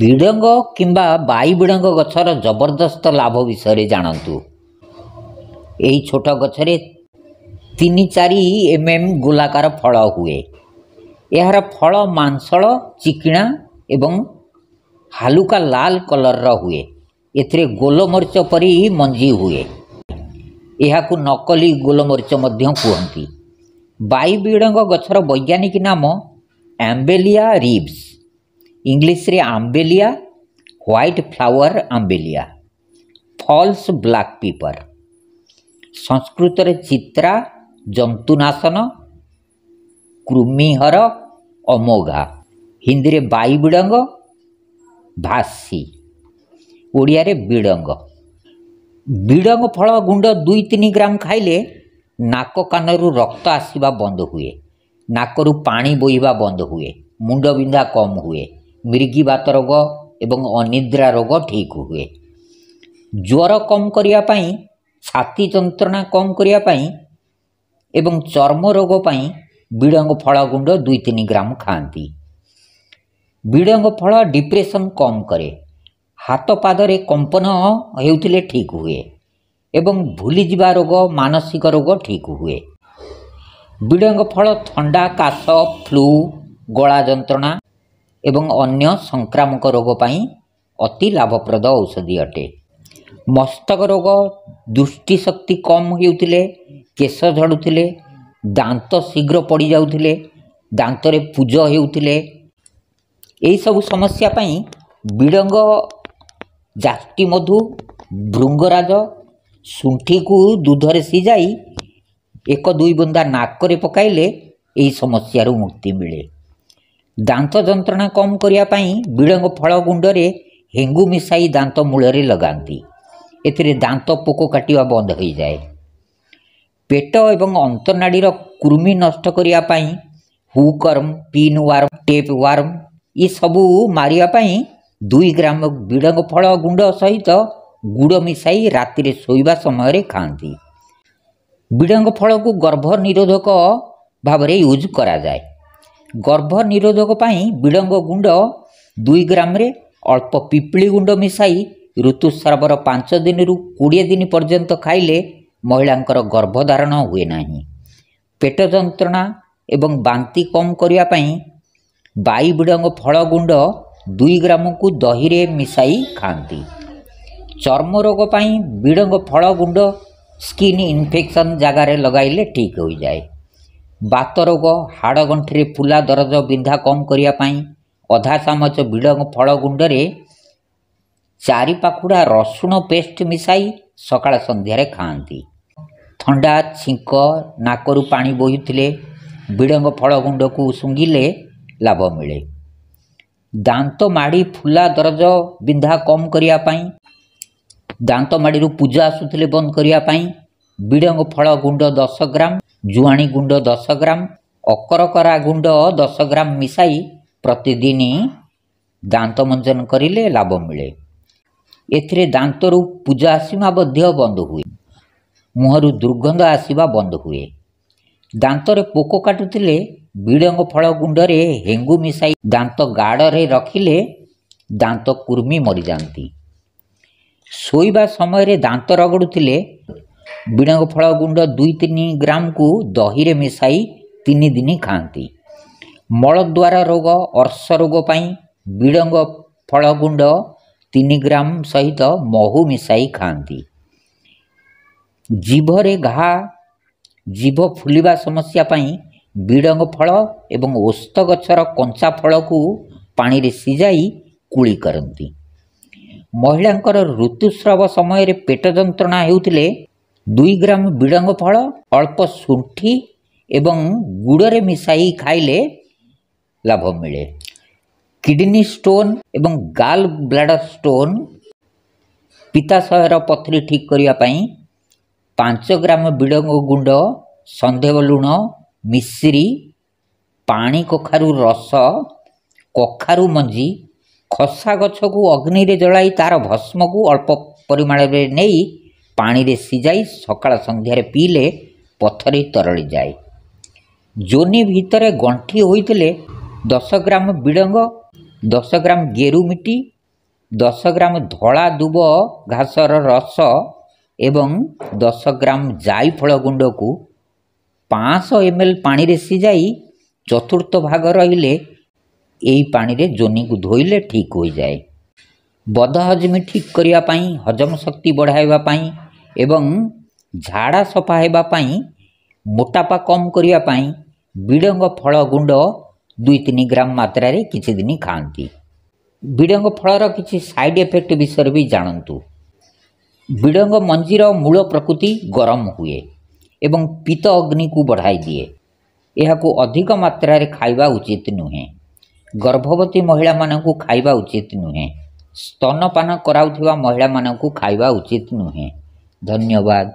ବିଡ଼ଙ୍ଗ କିମ୍ବା ବାଇବିଡ଼ଙ୍ଗ ଗଛର ଜବରଦସ୍ତ ଲାଭ ବିଷୟରେ ଜାଣନ୍ତୁ ଏହି ଛୋଟ ଗଛରେ ତିନି ଚାରି ଏମ୍ ଏମ୍ ଗୋଲାକାର ଫଳ ହୁଏ ଏହାର ଫଳ ମାଂସଳ ଚିକିଣା ଏବଂ ହାଲୁକା ଲାଲ କଲର୍ର ହୁଏ ଏଥିରେ ଗୋଲମରିଚ ପରି ମଞ୍ଜି ହୁଏ ଏହାକୁ ନକଲି ଗୋଲମରିଚ ମଧ୍ୟ କୁହନ୍ତି ବାଇବିଡ଼ଙ୍ଗ ଗଛର ବୈଜ୍ଞାନିକ ନାମ ଆମ୍ବେଲିଆ ରିବ୍ସ ଇଂଲିଶରେ Embelia white flower Embelia false black pepper ସଂସ୍କୃତରେ ଚିତ୍ରା ଜନ୍ତୁନାଶନ କୃମିହର ଅମୋଘା ହିନ୍ଦୀରେ ବାଇବିଡ଼ଙ୍ଗ ଭାସି ଓଡ଼ିଆରେ ବିଡ଼ଙ୍ଗ ବିଡ଼ଙ୍ଗ ଫଳ ଗୁଣ୍ଡ ଦୁଇ ତିନି ଗ୍ରାମ ଖାଇଲେ ନାକ କାନରୁ ରକ୍ତ ଆସିବା ବନ୍ଦ ହୁଏ ନାକରୁ ପାଣି ବୋହିବା ବନ୍ଦ ହୁଏ ମୁଣ୍ଡ ବିନ୍ଧା କମ୍ ହୁଏ ମିର୍ଗିବାତ ରୋଗ ଏବଂ ଅନିଦ୍ରା ରୋଗ ଠିକ୍ ହୁଏ ଜ୍ୱର କମ୍ କରିବା ପାଇଁ ଛାତି ଯନ୍ତ୍ରଣା କମ୍ କରିବା ପାଇଁ ଏବଂ ଚର୍ମ ରୋଗ ପାଇଁ ବିଡ଼ଙ୍ଗ ଫଳ ଗୁଣ୍ଡ ଦୁଇ ତିନି ଗ୍ରାମ ଖାଆନ୍ତି ବିଡ଼ଙ୍ଗ ଫଳ ଡିପ୍ରେସନ୍ କମ୍ କରେ ହାତ ପାଦରେ କମ୍ପନ ହେଉଥିଲେ ଠିକ୍ ହୁଏ ଏବଂ ଭୁଲିଯିବା ରୋଗ ମାନସିକ ରୋଗ ଠିକ୍ ହୁଏ ବିଡ଼ଙ୍ଗ ଫଳ ଥଣ୍ଡା କାଶ ଫ୍ଲୁ ଗଳା ଯନ୍ତ୍ରଣା ଏବଂ ଅନ୍ୟ ସଂକ୍ରାମକ ରୋଗ ପାଇଁ ଅତି ଲାଭପ୍ରଦ ଔଷଧି ଅଟେ ମସ୍ତକ ରୋଗ ଦୃଷ୍ଟିଶକ୍ତି କମ୍ ହେଉଥିଲେ କେଶ ଝଡ଼ୁଥିଲେ ଦାନ୍ତ ଶୀଘ୍ର ପଡ଼ିଯାଉଥିଲେ ଦାନ୍ତରେ ପୂଜ ହେଉଥିଲେ ଏହିସବୁ ସମସ୍ୟା ପାଇଁ ବିଡ଼ଙ୍ଗ ଜାତିମଧୁ ଭୃଙ୍ଗରାଜ ଶୁଣ୍ଠିକୁ ଦୁଧରେ ସିଝାଇ ଏକ ଦୁଇ ବୁନ୍ଦା ନାକରେ ପକାଇଲେ ଏହି ସମସ୍ୟାରୁ ମୁକ୍ତି ମିଳେ ଦାନ୍ତ ଯନ୍ତ୍ରଣା କମ୍ କରିବା ପାଇଁ ବିଳଙ୍ଗ ଫଳ ଗୁଣ୍ଡରେ ହେଙ୍ଗୁ ମିଶାଇ ଦାନ୍ତ ମୂଳରେ ଲଗାନ୍ତି ଏଥିରେ ଦାନ୍ତ ପୋକ କାଟିବା ବନ୍ଦ ହୋଇଯାଏ ପେଟ ଏବଂ ଅନ୍ତନାଡ଼ିର କୃମି ନଷ୍ଟ କରିବା ପାଇଁ hookworm pinworm tapeworm ଏସବୁ ମାରିବା ପାଇଁ ଦୁଇ ଗ୍ରାମ ବିଡ଼ଙ୍ଗ ଫଳ ଗୁଣ୍ଡ ସହିତ ଗୁଡ଼ ମିଶାଇ ରାତିରେ ଶୋଇବା ସମୟରେ ଖାଆନ୍ତି ବିଡ଼ଙ୍ଗ ଫଳକୁ ଗର୍ଭ ନିରୋଧକ ଭାବରେ ୟୁଜ୍ କରାଯାଏ गर्भनिरोधक पनि गुंड दुई ग्राम रे अल्प पिपिली गुड मिसै ऋतुस्रावर पाँच दिन रु कि दिन पर्यंत खाइले महिलाको गर्भधारण हे नै पेट जना बाँकी कम्बा वाई विडङ्ग फल गुड दुई ग्रामको दहीले मिसै खाँदै चर्मरोग बिड़ंग फल गुंड स्किन इनफेक्सन जगा ठीक ठिक हुँ ବାତ ରୋଗ ହାଡ଼ଗଣ୍ଠିରେ ଫୁଲା ଦରଜ ବିନ୍ଧା କମ୍ କରିବା ପାଇଁ ଅଧା ଚାମଚ ବିଡ଼ ଫଳ ଗୁଣ୍ଡରେ ଚାରି ପାଖୁଡ଼ା ରସୁଣ ପେଷ୍ଟ ମିଶାଇ ସକାଳ ସନ୍ଧ୍ୟାରେ ଖାଆନ୍ତି ଥଣ୍ଡା ଛିଙ୍କ ନାକରୁ ପାଣି ବୋହୁଥିଲେ ବିଡ଼ଙ୍ଗ ଗୁଣ୍ଡକୁ ଶୁଙ୍ଘିଲେ ଲାଭ ମିଳେ ଦାନ୍ତ ମାଡ଼ି ଫୁଲା ଦରଜ ବିନ୍ଧା କମ୍ କରିବା ପାଇଁ ଦାନ୍ତ ମାଡ଼ିରୁ ପୂଜା ଆସୁଥିଲେ ବନ୍ଦ କରିବା ପାଇଁ ବିଡ଼ଙ୍ଗ ଫଳ ଗୁଣ୍ଡ ଦଶ ଗ୍ରାମ ଜୁଆଣି ଗୁଣ୍ଡ ଦଶ ଗ୍ରାମ ଅକରକରା ଗୁଣ୍ଡ ଦଶ ଗ୍ରାମ ମିଶାଇ ପ୍ରତିଦିନ ଦାନ୍ତ ମଞ୍ଜନ କରିଲେ ଲାଭ ମିଳେ ଏଥିରେ ଦାନ୍ତରୁ ପୂଜା ଆସିବା ମଧ୍ୟ ବନ୍ଦ ହୁଏ ମୁହଁରୁ ଦୁର୍ଗନ୍ଧ ଆସିବା ବନ୍ଦ ହୁଏ ଦାନ୍ତରେ ପୋକ କାଟୁଥିଲେ ବିଡ଼ଙ୍ଗ ଫଳ ଗୁଣ୍ଡରେ ହେଙ୍ଗୁ ମିଶାଇ ଦାନ୍ତ ଗାଡ଼ରେ ରଖିଲେ ଦାନ୍ତ କୁର୍ମି ମରିଯାଆନ୍ତି ଶୋଇବା ସମୟରେ ଦାନ୍ତ ରଗଡ଼ୁଥିଲେ ବିଡ଼ଙ୍ଗ ଫଳ ଗୁଣ୍ଡ ଦୁଇ ତିନି ଗ୍ରାମକୁ ଦହିରେ ମିଶାଇ ତିନି ଦିନ ଖାଆନ୍ତି ମଳଦ୍ୱାର ରୋଗ ଅର୍ଶ ରୋଗ ପାଇଁ ବିଡ଼ଙ୍ଗ ଫଳ ଗୁଣ୍ଡ ତିନି ଗ୍ରାମ ସହିତ ମହୁ ମିଶାଇ ଖାଆନ୍ତି ଜିଭରେ ଘା ଜିଭ ଫୁଲିବା ସମସ୍ୟା ପାଇଁ ବିଡ଼ଙ୍ଗ ଫଳ ଏବଂ ଓସ୍ତ ଗଛର କଞ୍ଚା ଫଳକୁ ପାଣିରେ ସିଝାଇ କୁଳି କରନ୍ତି ମହିଳାଙ୍କର ଋତୁସ୍ରାବ ସମୟରେ ପେଟ ଯନ୍ତ୍ରଣା ହେଉଥିଲେ ଦୁଇ ଗ୍ରାମ ବିଡ଼ଙ୍ଗ ଫଳ ଅଳ୍ପ ଶୁଠି ଏବଂ ଗୁଡ଼ରେ ମିଶାଇ ଖାଇଲେ ଲାଭ ମିଳେ କିଡ଼ନୀ ଷ୍ଟୋନ୍ ଏବଂ ଗାଲ୍ ବ୍ଲାଡ଼ର୍ ଷ୍ଟୋନ୍ ପିତାଶୟର ପଥରୀ ଠିକ୍ କରିବା ପାଇଁ ପାଞ୍ଚ ଗ୍ରାମ ବିଡ଼ଙ୍ଗ ଗୁଣ୍ଡ ସନ୍ଦେହ ଲୁଣ ମିଶ୍ରି ପାଣି କଖାରୁ ରସ କଖାରୁ ମଞ୍ଜି ଖସା ଗଛକୁ ଅଗ୍ନିରେ ଜଳାଇ ତା'ର ଭସ୍ମକୁ ଅଳ୍ପ ପରିମାଣରେ ନେଇ ପାଣିରେ ସିଝାଇ ସକାଳ ସନ୍ଧ୍ୟାରେ ପିଇଲେ ପଥରି ତରଳିଯାଏ ଜୋନି ଭିତରେ ଗଣ୍ଠି ହୋଇଥିଲେ ଦଶ ଗ୍ରାମ ବିଡ଼ଙ୍ଗ ଦଶ ଗ୍ରାମ ଗେରୁ ମିଟି ଦଶ ଗ୍ରାମ ଧଳା ଦୁବ ଘାସର ରସ ଏବଂ ଦଶ ଗ୍ରାମ ଜାଇଫଳ ଗୁଣ୍ଡକୁ ପାଞ୍ଚଶହ ଏମ୍ ଏଲ୍ ପାଣିରେ ସିଝାଇ ଚତୁର୍ଥ ଭାଗ ରହିଲେ ଏହି ପାଣିରେ ଜୋନିକୁ ଧୋଇଲେ ଠିକ୍ ହୋଇଯାଏ ବଦ ହଜମି ଠିକ୍ କରିବା ପାଇଁ ହଜମ ଶକ୍ତି ବଢ଼ାଇବା ପାଇଁ ଏବଂ ଝାଡ଼ା ସଫା ହେବା ପାଇଁ ମୋଟାପା କମ୍ କରିବା ପାଇଁ ବିଡ଼ଙ୍ଗ ଫଳ ଗୁଣ୍ଡ ଦୁଇ ତିନି ଗ୍ରାମ ମାତ୍ରାରେ କିଛି ଦିନ ଖାଆନ୍ତି ବିଡ଼ଙ୍ଗ ଫଳର କିଛି ସାଇଡ଼୍ ଏଫେକ୍ଟ ବିଷୟରେ ବି ଜାଣନ୍ତୁ ବିଡ଼ଙ୍ଗ ମଞ୍ଜିର ମୂଳ ପ୍ରକୃତି ଗରମ ହୁଏ ଏବଂ ପିତ୍ତ ଅଗ୍ନିକୁ ବଢ଼ାଇ ଦିଏ ଏହାକୁ ଅଧିକ ମାତ୍ରାରେ ଖାଇବା ଉଚିତ ନୁହେଁ ଗର୍ଭବତୀ ମହିଳାମାନଙ୍କୁ ଖାଇବା ଉଚିତ ନୁହେଁ ସ୍ତନପାନ କରାଉଥିବା ମହିଳାମାନଙ୍କୁ ଖାଇବା ଉଚିତ ନୁହେଁ ધન્યવાદ